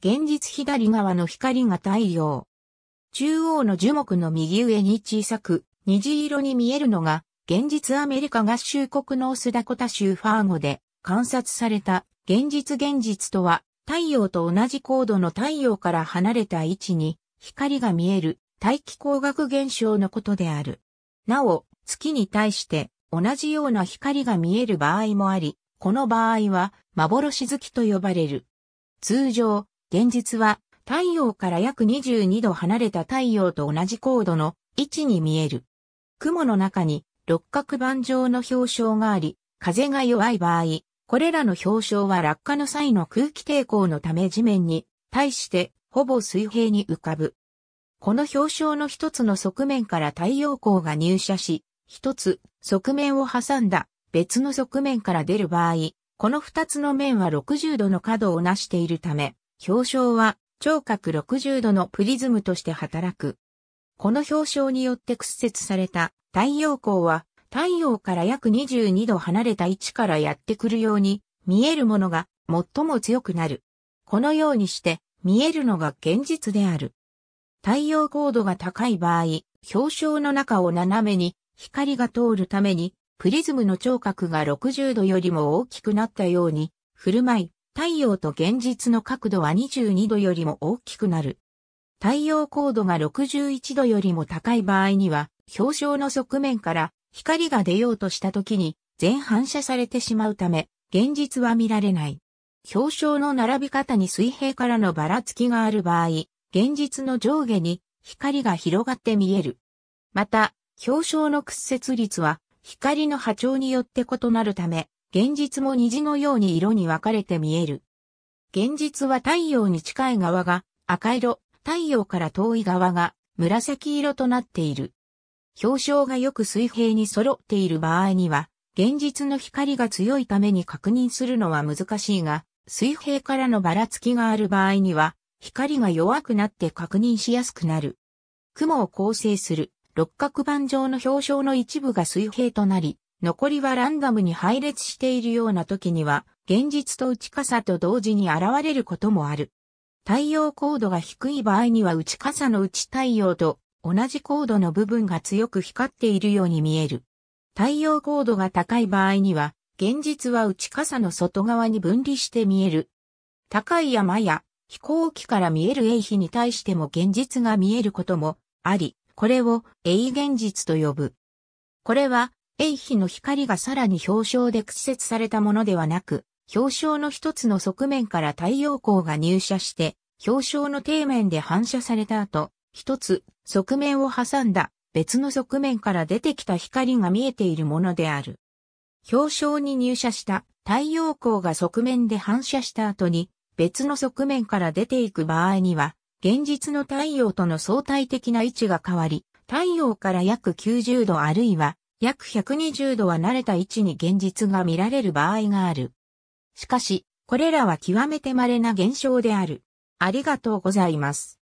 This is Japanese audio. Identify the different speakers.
Speaker 1: 現実左側の光が太陽。中央の樹木の右上に小さく、虹色に見えるのが、現実アメリカ合衆国のオスダコタ州ファーゴで観察された現実現実とは、太陽と同じ高度の太陽から離れた位置に光が見える大気光学現象のことである。なお、月に対して同じような光が見える場合もあり、この場合は幻月と呼ばれる。通常、現実は太陽から約22度離れた太陽と同じ高度の位置に見える。雲の中に六角板状の氷床があり、風が弱い場合、これらの氷床は落下の際の空気抵抗のため地面に対してほぼ水平に浮かぶ。この氷床の一つの側面から太陽光が入射し、一つ側面を挟んだ別の側面から出る場合、この二つの面は60度の角をなしているため、表象は聴覚60度のプリズムとして働く。この表象によって屈折された太陽光は太陽から約22度離れた位置からやってくるように見えるものが最も強くなる。このようにして見えるのが現実である。太陽高度が高い場合、表象の中を斜めに光が通るためにプリズムの聴覚が60度よりも大きくなったように振る舞い、太陽と現実の角度は22度よりも大きくなる。太陽高度が61度よりも高い場合には、表彰の側面から光が出ようとした時に全反射されてしまうため、現実は見られない。表彰の並び方に水平からのばらつきがある場合、現実の上下に光が広がって見える。また、表彰の屈折率は光の波長によって異なるため、現実も虹のように色に分かれて見える。現実は太陽に近い側が赤色、太陽から遠い側が紫色となっている。表彰がよく水平に揃っている場合には、現実の光が強いために確認するのは難しいが、水平からのばらつきがある場合には、光が弱くなって確認しやすくなる。雲を構成する六角板状の表彰の一部が水平となり、残りはランダムに配列しているような時には、現実と内傘と同時に現れることもある。太陽高度が低い場合には内傘の内太陽と同じ高度の部分が強く光っているように見える。太陽高度が高い場合には、現実は内傘の外側に分離して見える。高い山や飛行機から見える永比に対しても現実が見えることもあり、これを永現実と呼ぶ。これは永比の光がさらに表彰で屈折されたものではなく、表彰の一つの側面から太陽光が入射して、表彰の底面で反射された後、一つ側面を挟んだ別の側面から出てきた光が見えているものである。表彰に入射した太陽光が側面で反射した後に別の側面から出ていく場合には、現実の太陽との相対的な位置が変わり、太陽から約90度あるいは約120度は慣れた位置に現実が見られる場合がある。しかし、これらは極めて稀な現象である。ありがとうございます。